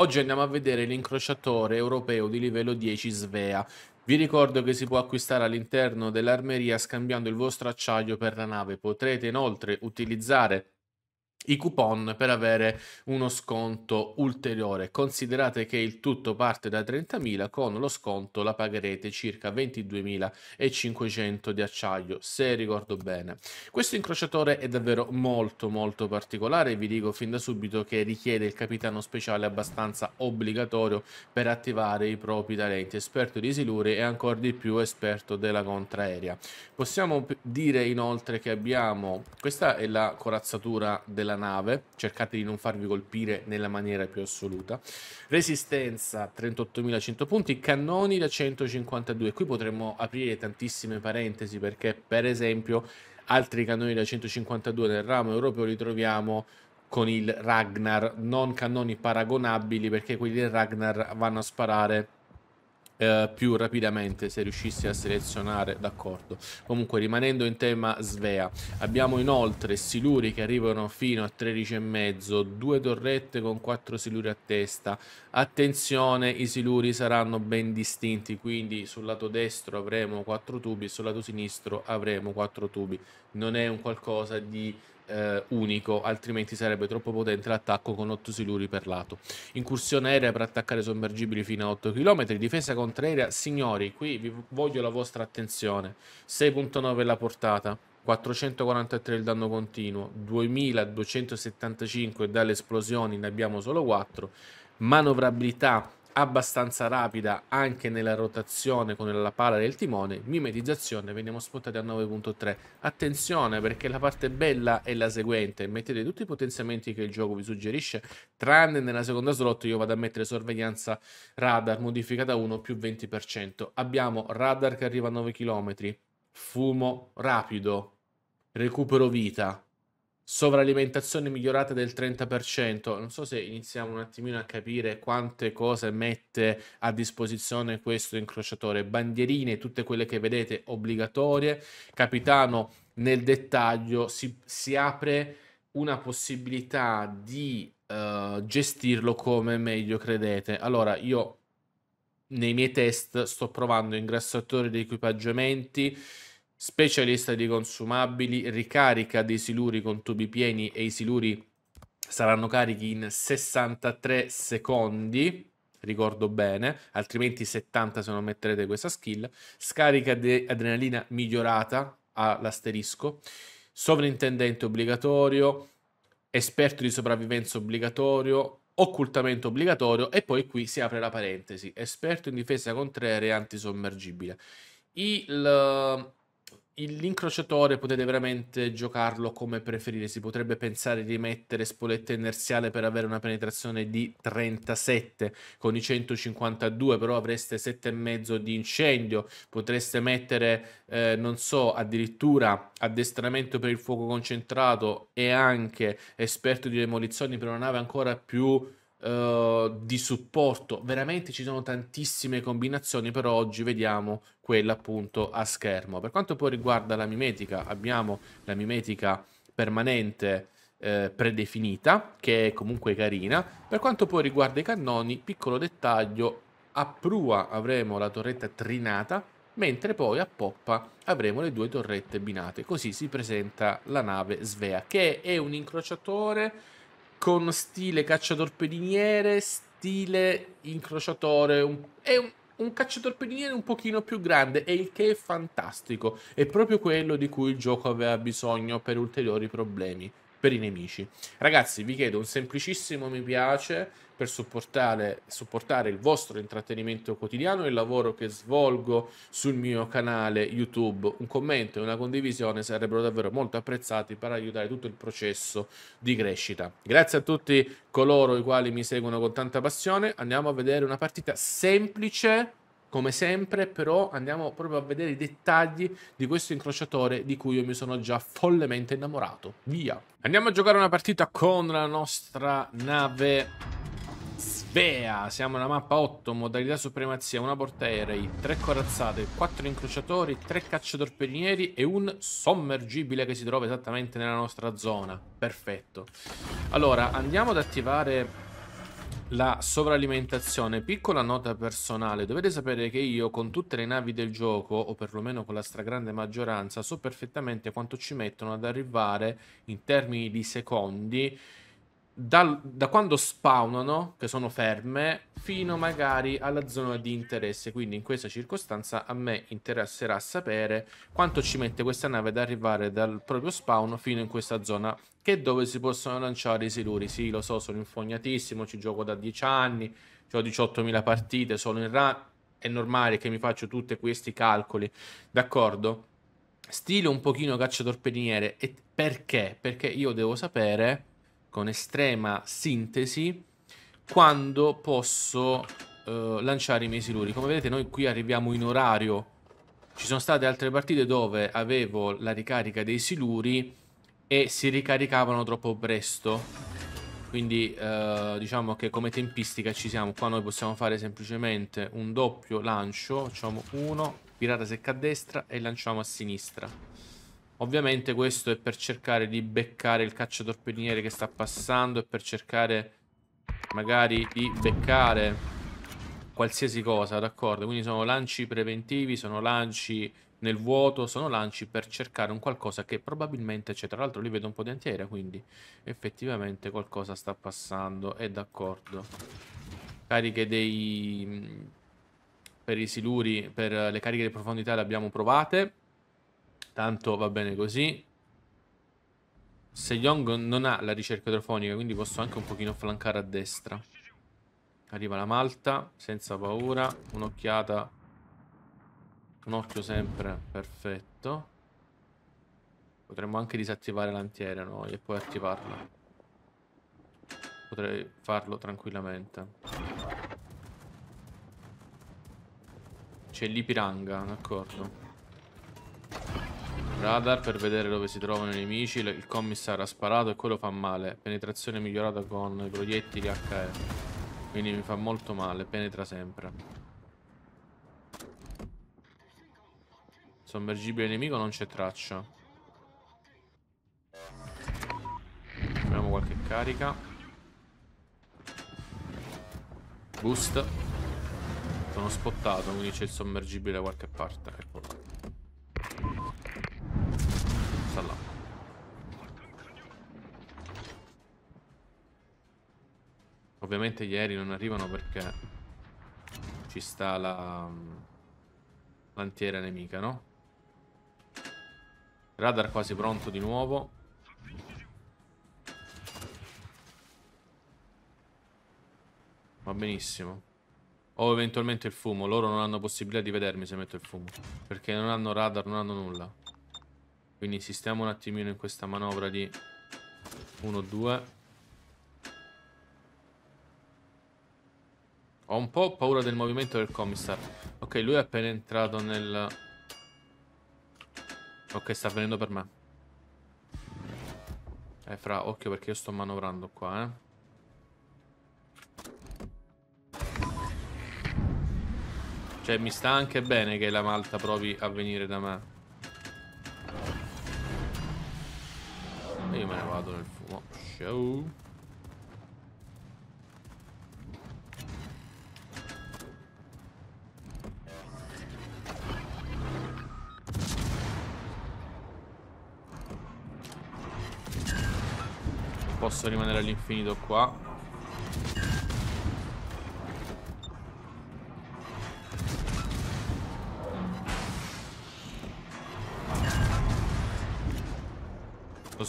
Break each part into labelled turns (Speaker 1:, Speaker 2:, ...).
Speaker 1: Oggi andiamo a vedere l'incrociatore europeo di livello 10 Svea. Vi ricordo che si può acquistare all'interno dell'armeria scambiando il vostro acciaio per la nave. Potrete inoltre utilizzare i coupon per avere uno sconto ulteriore. Considerate che il tutto parte da 30.000, con lo sconto la pagherete circa 22.500 di acciaio, se ricordo bene. Questo incrociatore è davvero molto molto particolare, vi dico fin da subito che richiede il capitano speciale abbastanza obbligatorio per attivare i propri talenti, esperto di siluri e ancora di più esperto della contraerea. Possiamo dire inoltre che abbiamo, questa è la corazzatura della nave, cercate di non farvi colpire nella maniera più assoluta. Resistenza 38.100 punti, cannoni da 152. Qui potremmo aprire tantissime parentesi perché per esempio altri cannoni da 152 nel ramo europeo li troviamo con il Ragnar, non cannoni paragonabili perché quelli del Ragnar vanno a sparare eh, più rapidamente se riuscissi a selezionare d'accordo comunque rimanendo in tema Svea abbiamo inoltre siluri che arrivano fino a 13 e mezzo due torrette con 4 siluri a testa attenzione i siluri saranno ben distinti quindi sul lato destro avremo 4 tubi sul lato sinistro avremo 4 tubi non è un qualcosa di eh, unico, altrimenti sarebbe troppo potente l'attacco con 8 siluri per lato. Incursione aerea per attaccare sommergibili fino a 8 km, difesa contraerea, signori, qui vi voglio la vostra attenzione. 6.9 la portata, 443 il danno continuo, 2275 dalle esplosioni ne abbiamo solo 4, manovrabilità abbastanza rapida anche nella rotazione con la pala del timone, mimetizzazione, veniamo spostati a 9.3. Attenzione perché la parte bella è la seguente, mettete tutti i potenziamenti che il gioco vi suggerisce, tranne nella seconda slot io vado a mettere sorveglianza radar modificata 1 più 20%. Abbiamo radar che arriva a 9 km, fumo rapido, recupero vita, sovralimentazione migliorata del 30%. Non so se iniziamo un attimino a capire quante cose mette a disposizione questo incrociatore. Bandierine, tutte quelle che vedete obbligatorie. Capitano, nel dettaglio si, si apre una possibilità di uh, gestirlo come meglio credete. Allora, io nei miei test sto provando ingrassatori di equipaggiamenti specialista di consumabili, ricarica dei siluri con tubi pieni e i siluri saranno carichi in 63 secondi ricordo bene, altrimenti 70 se non metterete questa skill, scarica di adrenalina migliorata all'asterisco, sovrintendente obbligatorio, esperto di sopravvivenza obbligatorio, occultamento obbligatorio e poi qui si apre la parentesi, esperto in difesa contraerea e antisommergibile. Il L'incrociatore potete veramente giocarlo come preferire. Si potrebbe pensare di mettere spoletta inerziale per avere una penetrazione di 37 con i 152, però avreste 7,5 di incendio. Potreste mettere, eh, non so, addirittura addestramento per il fuoco concentrato e anche esperto di demolizioni per una nave ancora più Ehm, di supporto. Veramente ci sono tantissime combinazioni, però oggi vediamo quella appunto a schermo. Per quanto poi riguarda la mimetica, abbiamo la mimetica permanente eh, predefinita, che è comunque carina. Per quanto poi riguarda i cannoni, piccolo dettaglio, a prua avremo la torretta trinata, mentre poi a poppa avremo le due torrette binate. Così si presenta la nave Svea, che è un incrociatore con stile cacciatorpediniere, stile incrociatore. Un, è un, un cacciatorpediniere un pochino più grande e il che è fantastico. È proprio quello di cui il gioco aveva bisogno per ulteriori problemi per i nemici. Ragazzi, vi chiedo un semplicissimo mi piace per supportare, supportare, il vostro intrattenimento quotidiano e il lavoro che svolgo sul mio canale YouTube. Un commento e una condivisione sarebbero davvero molto apprezzati per aiutare tutto il processo di crescita. Grazie a tutti coloro i quali mi seguono con tanta passione. Andiamo a vedere una partita semplice come sempre, però andiamo proprio a vedere i dettagli di questo incrociatore di cui io mi sono già follemente innamorato. Via! Andiamo a giocare una partita con la nostra nave Vea, siamo alla mappa 8, modalità supremazia, una portaerei, 3 corazzate, 4 incrociatori, 3 cacciatorpedinieri e un sommergibile che si trova esattamente nella nostra zona. Perfetto. Allora, andiamo ad attivare la sovralimentazione. Piccola nota personale, dovete sapere che io con tutte le navi del gioco, o perlomeno con la stragrande maggioranza, so perfettamente quanto ci mettono ad arrivare in termini di secondi dal, da quando spawnano, che sono ferme, fino magari alla zona di interesse. Quindi in questa circostanza a me interesserà sapere quanto ci mette questa nave ad arrivare dal proprio spawn fino in questa zona, che è dove si possono lanciare i siluri. Sì, lo so, sono infognatissimo, ci gioco da 10 anni, ho 18.000 partite, sono in run. È normale che mi faccio tutti questi calcoli, d'accordo? Stile un pochino cacciatorpediniere. E perché? Perché io devo sapere con estrema sintesi quando posso eh, lanciare i miei siluri. Come vedete noi qui arriviamo in orario. Ci sono state altre partite dove avevo la ricarica dei siluri e si ricaricavano troppo presto. Quindi eh, diciamo che come tempistica ci siamo. Qua noi possiamo fare semplicemente un doppio lancio. Facciamo uno, virata secca a destra e lanciamo a sinistra. Ovviamente questo è per cercare di beccare il cacciatorpediniere che sta passando e per cercare magari di beccare qualsiasi cosa, d'accordo? Quindi sono lanci preventivi, sono lanci nel vuoto, sono lanci per cercare un qualcosa che probabilmente c'è. Tra l'altro lì vedo un po' di antiera, quindi effettivamente qualcosa sta passando, è d'accordo. Cariche dei... per i siluri, per le cariche di profondità le abbiamo provate. Tanto va bene così. Se Young non ha la ricerca telefonica, quindi posso anche un pochino flancare a destra. Arriva la Malta, senza paura. Un'occhiata. Un occhio sempre, perfetto. Potremmo anche disattivare l'antiera noi e poi attivarla. Potrei farlo tranquillamente. C'è l'Ipiranga, d'accordo. Radar per vedere dove si trovano i nemici. Il commissario ha sparato e quello fa male. Penetrazione migliorata con i proiettili HE. Quindi mi fa molto male. Penetra sempre. Sommergibile nemico non c'è traccia. Proviamo qualche carica. Boost. Sono spottato, quindi c'è il sommergibile da qualche parte. Eccolo. sta là. Ovviamente ieri non arrivano perché ci sta la mm, lantiera nemica, no? Radar quasi pronto di nuovo. Va benissimo. O eventualmente il fumo. Loro non hanno possibilità di vedermi se metto il fumo. Perché non hanno radar, non hanno nulla. Quindi insistiamo un attimino in questa manovra di 1-2. Ho un po' paura del movimento del commissar. Ok, lui è appena entrato nel... Ok, sta venendo per me. Eh, fra, occhio perché io sto manovrando qua, eh. Cioè, mi sta anche bene che la Malta provi a venire da me. io me ne vado nel fumo. Show. Posso rimanere all'infinito qua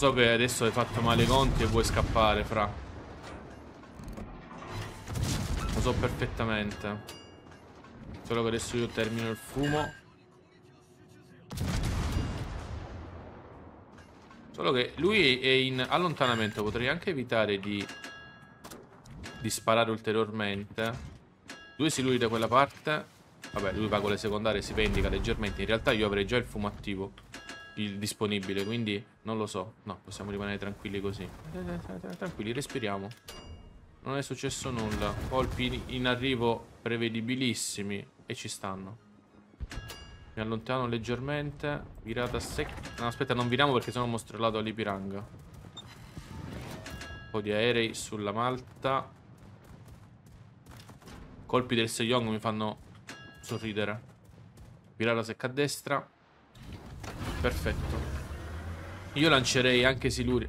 Speaker 1: so che adesso hai fatto male i conti e vuoi scappare, fra. Lo so perfettamente. Solo che adesso io termino il fumo. Solo che lui è in allontanamento. Potrei anche evitare di... Di sparare ulteriormente. Due lui da quella parte. Vabbè, lui va con le secondarie, si vendica leggermente. In realtà io avrei già il fumo attivo il disponibile, quindi non lo so. No, possiamo rimanere tranquilli così. Tranquilli, respiriamo. Non è successo nulla. Colpi in arrivo prevedibilissimi e ci stanno. Mi allontano leggermente. Virata secca. No, aspetta, non viriamo perché sono mostrellato all'Ipiranga. Un po' di aerei sulla Malta. Colpi del Seyong mi fanno sorridere. Virata secca a destra. Perfetto. Io lancerei anche siluri.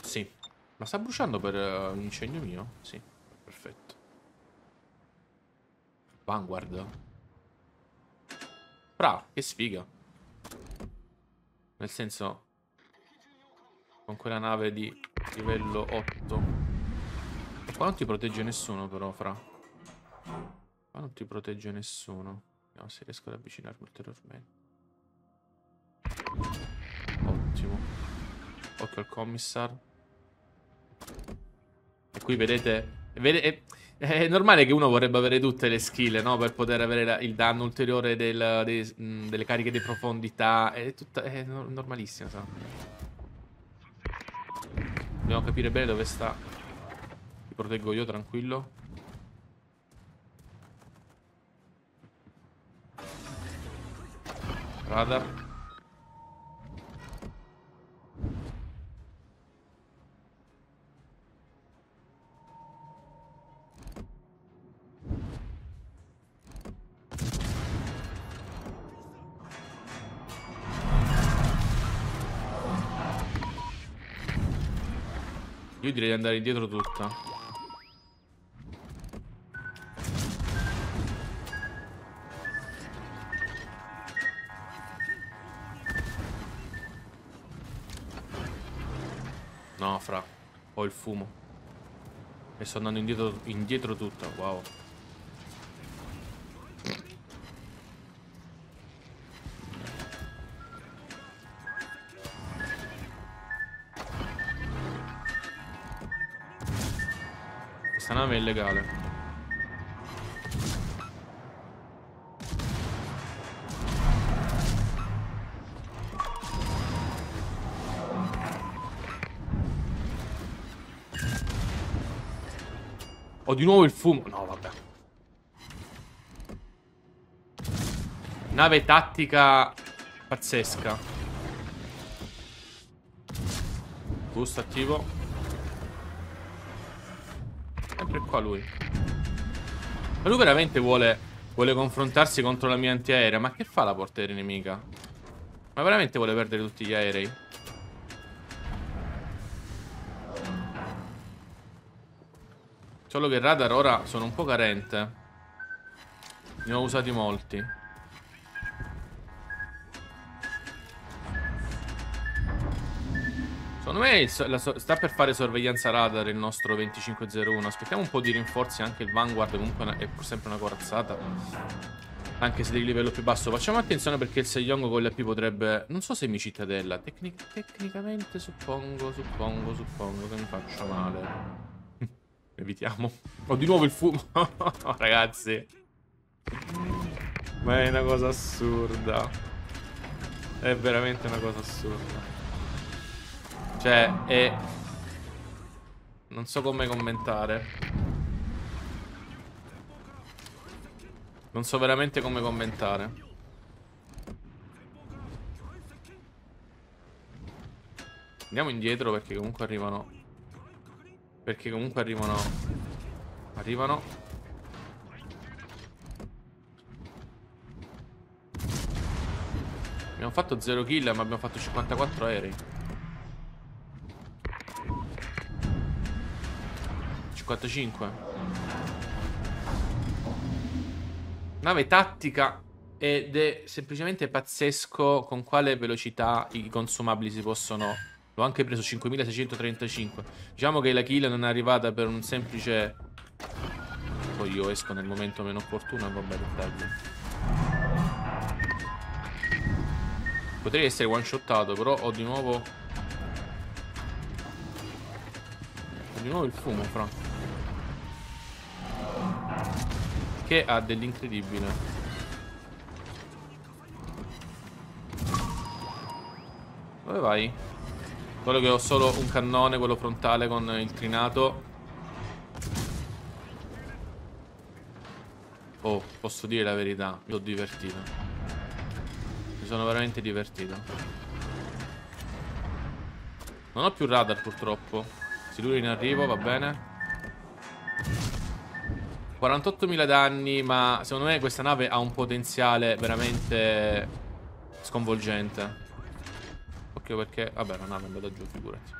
Speaker 1: Sì. Ma sta bruciando per uh, un incendio mio? Sì. Perfetto. Vanguard. Bravo, che sfiga. Nel senso... Con quella nave di livello 8. Qua non ti protegge nessuno però, fra. Qua non ti protegge nessuno. Vediamo se riesco ad avvicinarmi ulteriormente. Ottimo. Occhio al commissar. E qui vedete... È, è, normale che uno vorrebbe avere tutte le skill, no? Per poter avere la, il danno ulteriore del, de, mh, delle cariche di profondità. È, tutta, è no, normalissimo, so. Dobbiamo capire bene dove sta. Ti proteggo io, tranquillo. Radar. Io direi di andare indietro tutta. fumo. E sto andando indietro, indietro tutta Wow. Questa nave è illegale. di nuovo il fumo. No, vabbè. Nave tattica pazzesca. Gusto attivo. Sempre qua lui. Ma lui veramente vuole, vuole confrontarsi contro la mia antiaerea. Ma che fa la portiere nemica? Ma veramente vuole perdere tutti gli aerei? Solo che il radar ora sono un po' carente. Ne ho usati molti. Secondo me sta per fare sorveglianza radar il nostro 2501. Aspettiamo un po' di rinforzi anche il Vanguard. Comunque è pur sempre una corazzata. Anche se di livello più basso. Facciamo attenzione perché il Seiyong con l'AP potrebbe... Non so se mi cittadella. Tecnic tecnicamente suppongo, suppongo, suppongo che mi faccia male. Evitiamo. Ho oh, di nuovo il fumo. Ragazzi. Ma è una cosa assurda. È veramente una cosa assurda. Cioè, è... Non so come commentare. Non so veramente come commentare. Andiamo indietro perché comunque arrivano perché comunque arrivano Arrivano Abbiamo fatto 0 kill ma abbiamo fatto 54 aerei 55 Nave tattica Ed è semplicemente pazzesco Con quale velocità i consumabili si possono L'ho anche preso 5635. Diciamo che la kill non è arrivata per un semplice... Poi io esco nel momento meno opportuno e vabbè, dettaglio. Potrei essere one shottato, però ho di nuovo... Ho di nuovo il fumo, fra. Che ha dell'incredibile. Dove vai? Quello che ho solo un cannone, quello frontale con il trinato. Oh, posso dire la verità, mi sono divertito. Mi sono veramente divertito. Non ho più radar purtroppo. Si lui in arrivo, va bene. 48.000 danni, ma secondo me questa nave ha un potenziale veramente sconvolgente occhio perché... Vabbè, la nave è andata giù, figurati.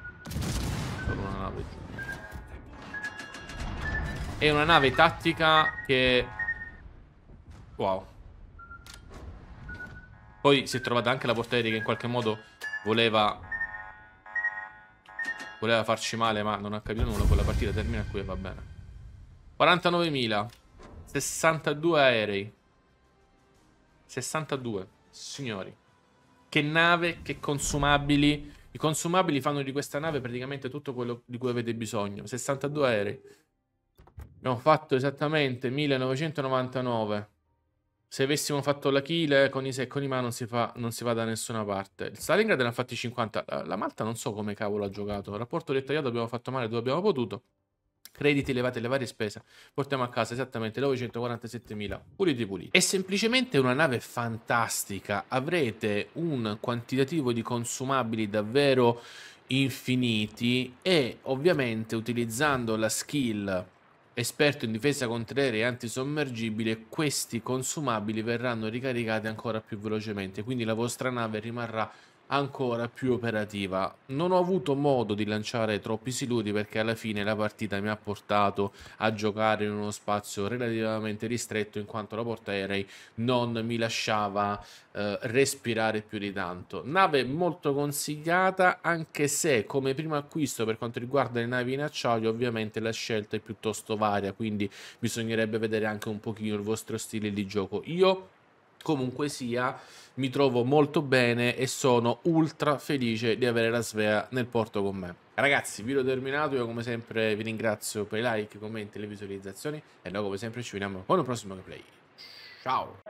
Speaker 1: Solo una nave giù. È una nave tattica che... Wow. Poi si è trovata anche la portaerei che in qualche modo voleva... Voleva farci male, ma non ha capito nulla. Quella partita termina qui e va bene. 49.000. 62 aerei. 62. Signori che nave, che consumabili. I consumabili fanno di questa nave praticamente tutto quello di cui avete bisogno. 62 aerei. Abbiamo fatto esattamente 1999. Se avessimo fatto la kill eh, con i secco di mano non si, fa, non si va da nessuna parte. Il Stalingrad ne ha fatti 50. La, la Malta non so come cavolo ha giocato. Rapporto dettagliato abbiamo fatto male dove abbiamo potuto crediti, levate le varie spese, portiamo a casa esattamente 947.000 puliti puliti. È semplicemente una nave fantastica, avrete un quantitativo di consumabili davvero infiniti e ovviamente utilizzando la skill esperto in difesa contraerea e antisommergibile, questi consumabili verranno ricaricati ancora più velocemente, quindi la vostra nave rimarrà ancora più operativa. Non ho avuto modo di lanciare troppi siluri perché alla fine la partita mi ha portato a giocare in uno spazio relativamente ristretto in quanto la portaerei non mi lasciava eh, respirare più di tanto. Nave molto consigliata anche se come primo acquisto per quanto riguarda le navi in acciaio ovviamente la scelta è piuttosto varia quindi bisognerebbe vedere anche un pochino il vostro stile di gioco. Io Comunque sia, mi trovo molto bene e sono ultra felice di avere la Svea nel porto con me. Ragazzi, video terminato, io come sempre vi ringrazio per i like, i commenti e le visualizzazioni e noi come sempre ci vediamo con il prossimo gameplay. Ciao!